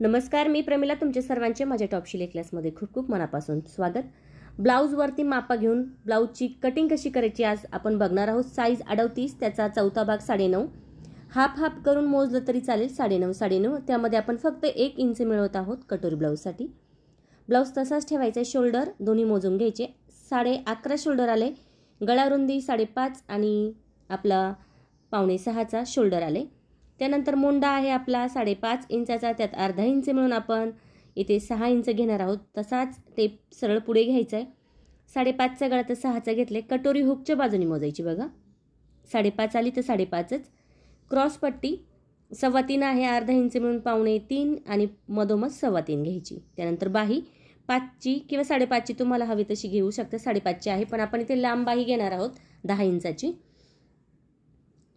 नमस्कार मी प्रमिला तुमच्या सर्वांचे माझ्या टॉप क्लासमध्ये खूप खूप मनापासून स्वागत ब्लाऊजवरती मापा घेऊन ब्लाऊजची कटिंग कशी करायची आज आपण बघणार आहोत साईज अडवतीस त्याचा चौथा भाग साडेनऊ हाफ हाफ करून मोजलं तरी चालेल साडेनऊ साडेनऊ त्यामध्ये आपण फक्त एक इंच मिळवत आहोत कटोरी ब्लाऊजसाठी ब्लाऊज तसाच ठेवायचा शोल्डर दोन्ही मोजून घ्यायचे साडे अकरा शोल्डर आले गळारुंदी साडेपाच आणि आपला पावणे सहाचा शोल्डर आले त्यानंतर मोंडा आहे आपला साडेपाच इंचाचा त्यात अर्धा इंच मिळून आपण इथे सहा इंच घेणार आहोत तसाच टेप सरळ पुढे घ्यायचा आहे साडेपाचचा गळा तर सहाचा घेतला आहे कटोरी हुकच्या बाजूने मोजायची बघा साडेपाच आली तर साडेपाचच क्रॉसपट्टी सव्वा तीन आहे अर्धा इंच मिळून पावणे तीन आणि मधोमध सव्वा तीन घ्यायची त्यानंतर बाही पाचची किंवा साडेपाचची तुम्हाला हवी तशी घेऊ शकता साडेपाचची आहे पण आपण इथे लांब बाही घेणार आहोत दहा इंचाची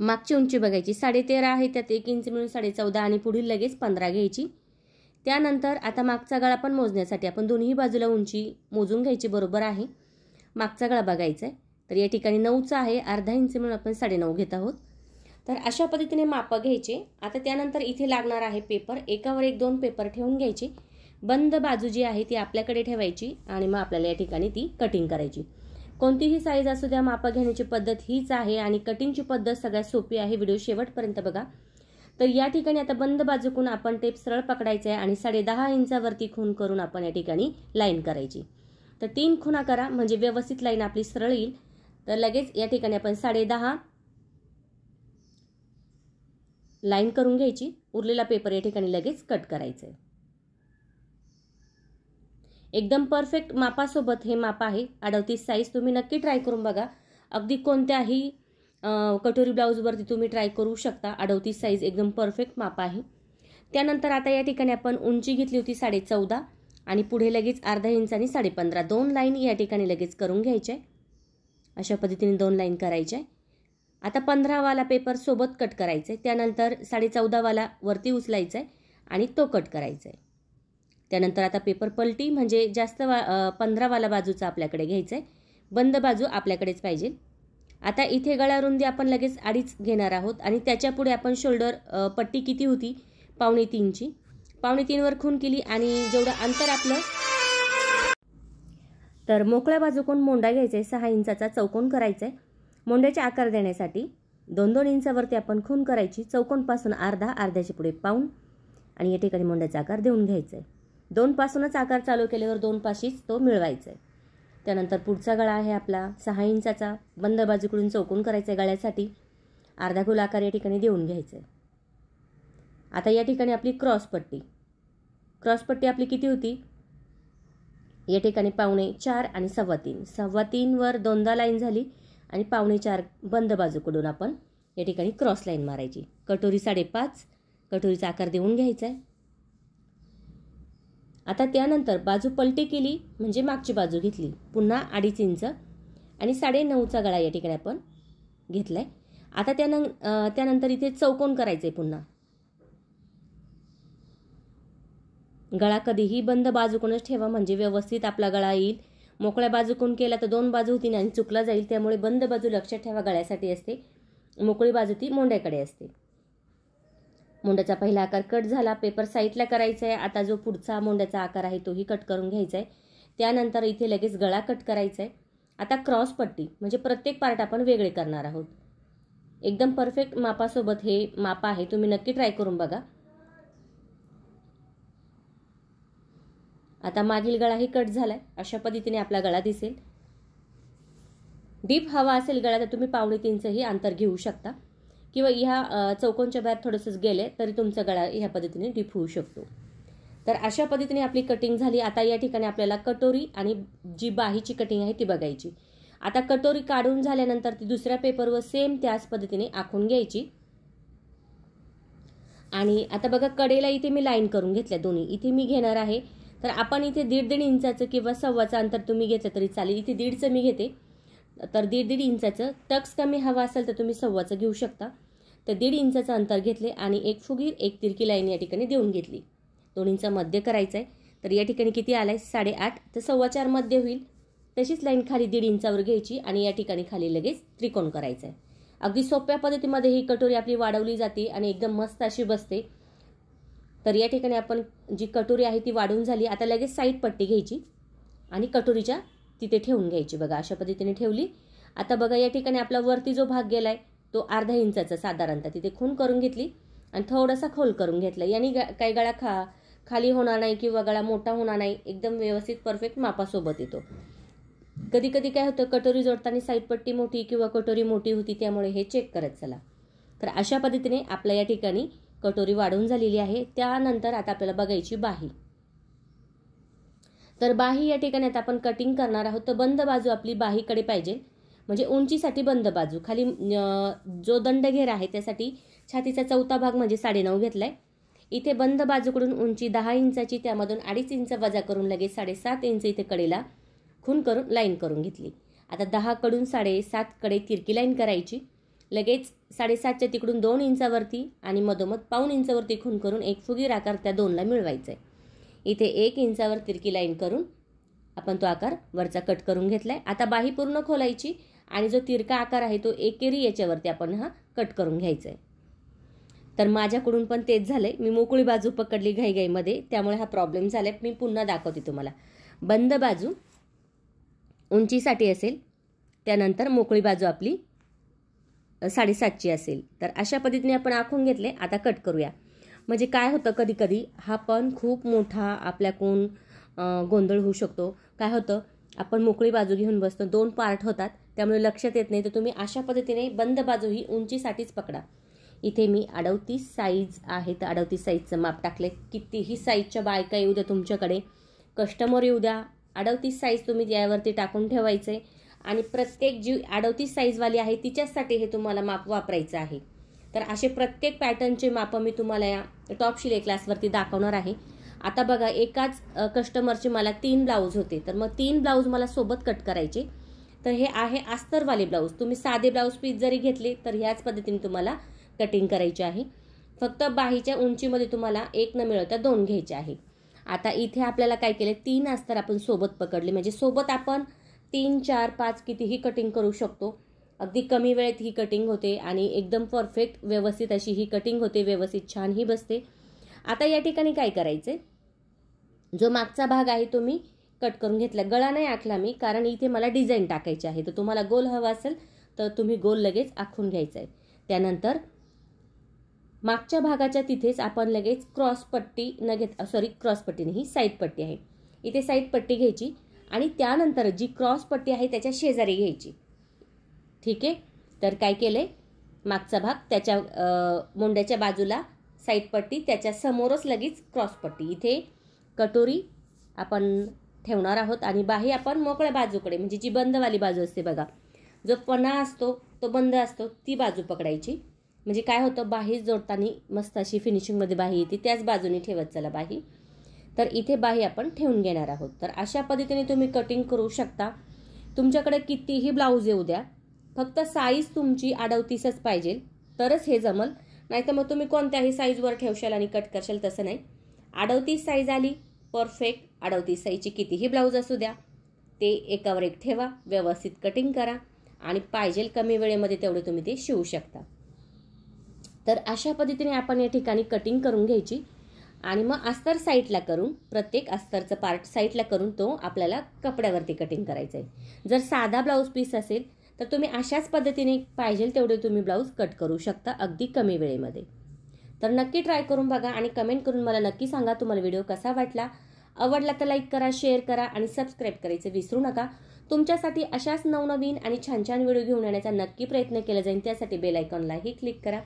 मागची उंची बघायची तेरा आहे त्यात एक इंच मिळून साडे चौदा आणि पुढील लगेच पंधरा घ्यायची त्यानंतर आता मागचा गळा पण मोजण्यासाठी आपण दोन्ही बाजूला उंची मोजून घ्यायची बरोबर आहे मागचा गळा बघायचा आहे तर या ठिकाणी नऊचा आहे अर्धा इंच मिळून आपण साडेनऊ घेत आहोत तर अशा पद्धतीने मापं घ्यायचे आता त्यानंतर इथे लागणार आहे पेपर एकावर एक दोन पेपर ठेवून घ्यायचे बंद बाजू जी आहे ती आपल्याकडे ठेवायची आणि मग आपल्याला या ठिकाणी ती कटिंग करायची कोणतीही साईज असू द्या मापा घेण्याची पद्धत हीच आहे आणि कटिंगची पद्धत सगळ्यात सोपी आहे व्हिडिओ शेवटपर्यंत बघा तर या ठिकाणी आता बंद बाजूकून आपण टेप सरळ पकडायचं आहे आणि साडेदहा इंचावरती खून करून आपण या ठिकाणी लाईन करायची तर तीन खुणा करा म्हणजे व्यवस्थित लाईन आपली सरळ येईल तर लगेच या ठिकाणी आपण साडेदहा लाईन करून घ्यायची उरलेला पेपर या ठिकाणी लगेच कट करायचं आहे एकदम परफेक्ट मापासोबत हे माप आहे अडवतीस साईज तुम्ही नक्की ट्राय करून बघा अगदी कोणत्याही कटोरी ब्लाऊजवरती तुम्ही ट्राय करू शकता अडवतीस साईज एकदम परफेक्ट माप आहे त्यानंतर आता या ठिकाणी आपण उंची घेतली होती साडे चौदा आणि पुढे लगेच अर्धा इंच आणि साडेपंधरा दोन लाईन या ठिकाणी लगेच करून घ्यायचे अशा पद्धतीने दोन लाईन करायचे आता पंधरावाला पेपर सोबत कट करायचं आहे त्यानंतर साडेचौदावाला वरती उचलायचा आहे आणि तो कट करायचा आहे त्यानंतर आता पेपर पलटी म्हणजे जास्त वा पंधरावाला बाजूचा आपल्याकडे घ्यायचा आहे बंद बाजू आपल्याकडेच पाहिजे आता इथे गळ्या रुंदी आपण लगेच अडीच घेणार आहोत आणि त्याच्यापुढे आपण शोल्डर पट्टी किती होती पावणे तीनची पावणे तीनवर खून केली आणि जेवढं अंतर आपलं तर मोकळ्या बाजूकोन मोंडा घ्यायचा आहे सहा इंचाचा चौकोन करायचा आहे मोंड्याचे आकार देण्यासाठी दोन दोन इंचावरती आपण खून करायची चौकोनपासून अर्धा अर्ध्याच्या पुढे पाऊन आणि या ठिकाणी मोंड्याचा आकार देऊन घ्यायचा आहे दोनपासूनच आकार चालू केल्यावर दोन पाशीच तो मिळवायचा आहे त्यानंतर पुढचा गळा आहे आपला सहा इंचाचा बंद बाजूकडून चौकून करायचा आहे गळ्यासाठी अर्धा गोल आकार या ठिकाणी देऊन घ्यायचा आहे आता या ठिकाणी आपली क्रॉसपट्टी क्रॉसपट्टी आपली किती होती या ठिकाणी पावणे चार आणि सव्वा तीन सव्वा तीनवर दोनदा लाईन झाली आणि पावणे चार बंद बाजूकडून आपण या ठिकाणी क्रॉस लाईन मारायची कटोरी साडेपाच कटोरीचा आकार देऊन घ्यायचा आहे आता त्यानंतर बाजू पलटी केली म्हणजे मागची बाजू घेतली पुन्हा अडीच इंच आणि नऊचा गळा या ठिकाणी आपण घेतला आहे आता त्यान त्यानंतर इथे चौकोन करायचं आहे पुन्हा गळा कधीही बंद कोणच ठेवा म्हणजे व्यवस्थित आपला गळा येईल मोकळ्या बाजूकून केला तर दोन बाजू होती आणि चुकला जाईल त्यामुळे बंद बाजू लक्षात ठेवा गळ्यासाठी असते मोकळी बाजू ती मोंड्याकडे असते मुंड्याचा पहिला आकार कट झाला पेपर साईडला करायचा आहे आता जो पुढचा मुंड्याचा आकार आहे तोही कट करून घ्यायचा आहे त्यानंतर इथे लगेच गळा कट करायचा आहे आता क्रॉस पट्टी म्हणजे प्रत्येक पार्ट आपण वेगळे करणार आहोत एकदम परफेक्ट मापासोबत हे माप आहे तुम्ही नक्की ट्राय करून बघा आता मागील गळाही कट झाला आहे अशा पद्धतीने आपला गळा दिसेल डीप हवा असेल गळा तर तुम्ही पावणे तीनचंही अंतर घेऊ शकता किंवा ह्या चौकोनच्या बाहेर थोडंसं गेले तरी तुमचा गळा ह्या पद्धतीने डीप होऊ शकतो तर अशा पद्धतीने आपली कटिंग झाली आता या ठिकाणी आपल्याला कटोरी आणि जी बाहीची कटिंग आहे ती बघायची आता कटोरी काढून झाल्यानंतर ती दुसऱ्या पेपरवर सेम त्याच पद्धतीने आखून घ्यायची आणि आता बघा कडेला इथे मी लाईन करून घेतल्या दोन्ही इथे मी घेणार आहे तर आपण इथे दीड दीड इंचाचं किंवा सव्वाचं अंतर तुम्ही घेतलं तरी चालेल इथे दीडचं मी घेते तर दीड दीड इंचाचं टक्स कमी हवा असेल तर तुम्ही सव्वाचं घेऊ शकता तर दीड इंचाचं अंतर घेतले आणि एक फुगीर एक तिरकी लाईन या ठिकाणी देऊन घेतली दोन्हींचा मध्य करायचं आहे तर या ठिकाणी किती आलाय साडेआठ तर सव्वा मध्य होईल तशीच लाईन खाली दीड इंचावर घ्यायची आणि या ठिकाणी खाली लगेच त्रिकोण करायचा आहे अगदी सोप्या पद्धतीमध्ये ही कटोरी आपली वाढवली जाते आणि एकदम मस्त अशी बसते तर या ठिकाणी आपण जी कटोरी आहे ती वाढून झाली आता लगेच साईड पट्टी घ्यायची आणि कटोरीच्या तिथे ठेवून घ्यायची बघा अशा पद्धतीने ठेवली आता बघा या ठिकाणी आपला वरती जो भाग गेला आहे तो अर्धा इंचाचा साधारणतः तिथे खून करून घेतली आणि थोडासा खोल करून घेतला याने काही गळा खा खाली होणार नाही किंवा गळा मोठा होणार नाही एकदम व्यवस्थित परफेक्ट मापासोबत येतो कधी कधी काय होतं कटोरी जोडताना साईडपट्टी मोठी किंवा कटोरी मोठी होती त्यामुळे हे चेक करत चला तर अशा पद्धतीने आपल्या या ठिकाणी कटोरी वाढून झालेली आहे त्यानंतर आता आपल्याला बघायची बाही तर बाही या ठिकाणी आता आपण कटिंग करणार आहोत तर बंद बाजू आपली बाहीकडे पाहिजे म्हणजे उंचीसाठी बंद बाजू खाली जो दंडघेर आहे त्यासाठी छातीचा चौथा भाग म्हणजे साडेनऊ घेतला आहे इथे बंद बाजूकडून उंची दहा इंचाची त्यामधून अडीच इंच वजा करून लगेच साडेसात इंच इथे कडेला खून करून लाईन करून घेतली आता दहाकडून कडे तिरकी लाईन करायची लगेच साडेसातच्या तिकडून दोन इंचावरती आणि मधोमध पाऊन इंचावरती खून करून एक फुगीर आकार त्या दोनला मिळवायचा आहे इथे एक इंचावर तिरकी लाईन करून आपण तो आकार वरचा कट करून घेतला आहे आता बाही पूर्ण खोलायची आणि जो तिरका आकार आहे तो एकेरी याच्यावरती आपण हा कट करून घ्यायचा आहे तर माझ्याकडून पण तेच झालं आहे मी मोकळी बाजू पकडली घाईघाईमध्ये त्यामुळे हा प्रॉब्लेम झाला आहे मी पुन्हा दाखवते तुम्हाला बंद बाजू उंचीसाठी असेल त्यानंतर मोकळी बाजू आपली साडेसातची असेल तर अशा पद्धतीने आपण आखून घेतले आता कट करूया म्हणजे काय होतं कधीकधी हा पण खूप मोठा आपल्याकडून गोंधळ होऊ शकतो काय होतं आपण मोकळी बाजू घेऊन बसतो दोन पार्ट होतात त्यामुळे लक्षात येत नाही तर तुम्ही अशा पद्धतीने बंद बाजू ही उंचीसाठीच पकडा इथे मी अडवतीस साईज आहे तर अडवतीस साईजचं माप टाकले कितीही साईजच्या बायका येऊ द्या तुमच्याकडे कस्टमर येऊ द्या अडवतीस साईज तुम्ही यावरती टाकून ठेवायचे आणि प्रत्येक जी अडवतीस साईजवाली आहे तिच्याचसाठी हे तुम्हाला माप वापरायचं आहे तर असे प्रत्येक पॅटर्नचे मापं मी तुम्हाला या टॉप शिले क्लासवरती दाखवणार आहे आता बघा एकाच कस्टमरचे मला तीन ब्लाऊज होते तर मग तीन ब्लाऊज मला सोबत कट करायचे तर हे आहे आस्तरवाले ब्लाऊज तुम्ही साधे ब्लाऊज पीस जरी घेतले तर ह्याच पद्धतीने तुम्हाला कटिंग करायची आहे फक्त बाहीच्या उंचीमध्ये तुम्हाला एक न मिळवता दोन घ्यायचे आहे आता इथे आपल्याला काय केलं तीन अस्तर आपण सोबत पकडले म्हणजे सोबत आपण तीन चार पाच कितीही कटिंग करू शकतो अगदी कमी वेळेत ही कटिंग होते आणि एकदम परफेक्ट व्यवस्थित अशी ही कटिंग होते व्यवस्थित छान ही बसते आता या ठिकाणी काय करायचं जो मागचा भाग आहे तो मी कट करून घेतला गळा नाही आखला मी कारण इथे मला डिझाईन टाकायची आहे तर तुम्हाला गोल हवा असेल तर तुम्ही गोल लगेच आखून घ्यायचं आहे त्यानंतर मागच्या भागाच्या तिथेच आपण लगेच पट्टी न घेत सॉरी क्रॉसपट्टी नाही साईड पट्टी आहे इथे साईड पट्टी घ्यायची आणि त्यानंतर जी क्रॉस पट्टी आहे त्याच्या शेजारी घ्यायची ठीक आहे तर काय केलं आहे मागचा भाग त्याच्या मुंड्याच्या बाजूला साईड पट्टी त्याच्या समोरच लगेच क्रॉसपट्टी इथे कटोरी आपण ठेवणार आहोत आणि बाही आपण मोकळ्या बाजूकडे म्हणजे जी बंदवाली बाजू असते बघा जो पणा असतो तो बंद असतो ती बाजू पकडायची म्हणजे काय होतं बाही जोडताना मस्त अशी फिनिशिंगमध्ये बाही येते त्याच बाजूने ठेवत चला बाही तर इथे बाही आपण ठेवून घेणार आहोत तर अशा पद्धतीने तुम्ही कटिंग करू शकता तुमच्याकडे कितीही ब्लाऊज येऊ द्या फक्त साईज तुमची अडवतीसच पाहिजे तरच हे जमल नाहीतर मग तुम्ही कोणत्याही साईजवर ठेवशाल आणि कट करशाल तसं नाही अडवतीस साईज आली परफेक्ट अडवतीस साईजची कितीही ब्लाऊज असू द्या ते एकावर एक ठेवा व्यवस्थित कटिंग करा आणि पाहिजे कमी वेळेमध्ये तेवढे तुम्ही ते शिवू शकता तर अशा पद्धतीने आपण या ठिकाणी कटिंग करून घ्यायची आणि मग अस्तर साईडला करून प्रत्येक अस्तरचं पार्ट साईडला करून तो आपल्याला कपड्यावरती कटिंग करायचं आहे जर साधा ब्लाऊज पीस असेल तर तुम्ही अशाच पद्धतीने पाहिजेल तेवढे तुम्ही ब्लाऊज कट करू शकता अगदी कमी वेळेमध्ये तर नक्की ट्राय करून बघा आणि कमेंट करून मला नक्की सांगा तुम्हाला व्हिडिओ कसा वाटला आवडला तर लाईक करा शेअर करा आणि सबस्क्राईब करायचं विसरू नका तुमच्यासाठी अशाच नवनवीन आणि छान छान व्हिडिओ घेऊन येण्याचा नक्की प्रयत्न केला जाईल त्यासाठी बेलायकॉनलाही क्लिक करा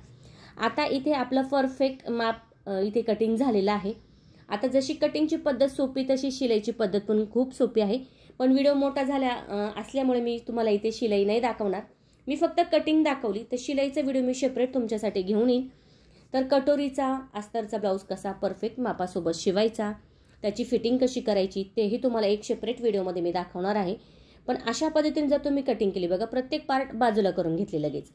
आता इथे आपलं परफेक्ट माप इथे कटिंग झालेलं आहे आता जशी कटिंगची पद्धत सोपी तशी शिलाईची पद्धत पण खूप सोपी आहे पण व्हिडिओ मोठा झाल्या असल्यामुळे मी तुम्हाला इथे शिलाई नाही दाखवणार मी फक्त कटिंग दाखवली तर शिलाईचा व्हिडिओ मी सेपरेट तुमच्यासाठी घेऊन येईन तर कटोरीचा अस्तरचा ब्लाऊज कसा परफेक्ट मापासोबत शिवायचा त्याची फिटिंग कशी करायची तेही तुम्हाला एक सेपरेट व्हिडिओमध्ये मी दाखवणार आहे पण अशा पद्धतीने जर तुम्ही कटिंग केली बघा प्रत्येक पार्ट बाजूला करून घेतले लगेच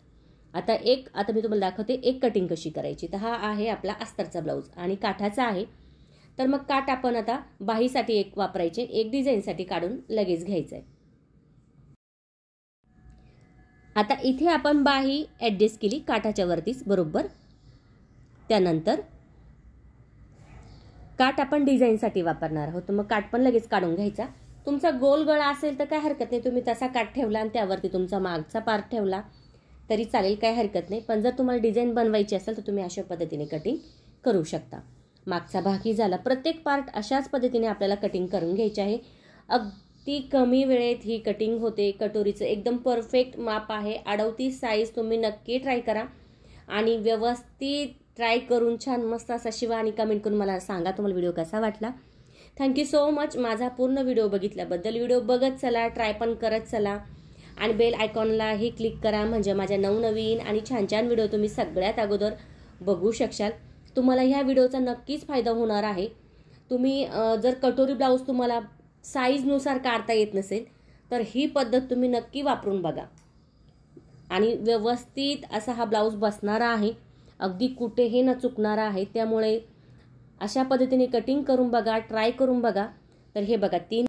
आता एक आता मी तुम्हाला दाखवते एक कटिंग कशी करायची तर हा आहे आपला अस्तरचा ब्लाऊज आणि काठाचा आहे तर मग काठ आपण आता बाहीसाठी एक वापरायचे एक डिझाईनसाठी काढून लगेच घ्यायचं आहे आता इथे आपण बाही ॲडजस्ट केली काठाच्या वरतीच बरोबर त्यानंतर काट आपण डिझाईनसाठी वापरणार आहोत मग काट पण लगेच काढून घ्यायचा तुमचा गोल गळा असेल तर काय हरकत नाही तुम्ही तसा काट ठेवला आणि त्यावरती तुमचा मागचा पार्ट ठेवला तरी चालेल काय हरकत नाही पण जर तुम्हाला डिझाईन बनवायची असेल तर तुम्ही अशा पद्धतीने कटिंग करू शकता मागचा भागही झाला प्रत्येक पार्ट अशाच पद्धतीने आपल्याला कटिंग करून घ्यायची आहे अगदी कमी वेळेत ही कटिंग होते कटोरीचं एकदम परफेक्ट माप आहे अडवती साईज तुम्ही नक्की ट्राय करा आणि व्यवस्थित ट्राय करून छान मस्त असा शिवा आणि कमेंट करून मला सांगा तुम्हाला व्हिडिओ कसा वाटला थँक्यू सो मच माझा पूर्ण व्हिडिओ बघितल्याबद्दल व्हिडिओ बघत चला ट्राय पण करत चला आणि बेल आयकॉनलाही क्लिक करा म्हणजे माझ्या नवनवीन आणि छान छान व्हिडिओ तुम्ही सगळ्यात अगोदर बघू शकशाल तुम्हाला ह्या व्हिडिओचा नक्कीच फायदा होणार आहे तुम्ही जर कटोरी ब्लाऊज तुम्हाला साईजनुसार काढता येत नसेल तर ही पद्धत तुम्ही नक्की वापरून बघा आणि व्यवस्थित असा हा ब्लाऊज बसणारा आहे अगदी कुठेही न चुकणारा आहे त्यामुळे अशा पद्धतीने कटिंग करून बघा ट्राय करून बघा तर हे बघा तीन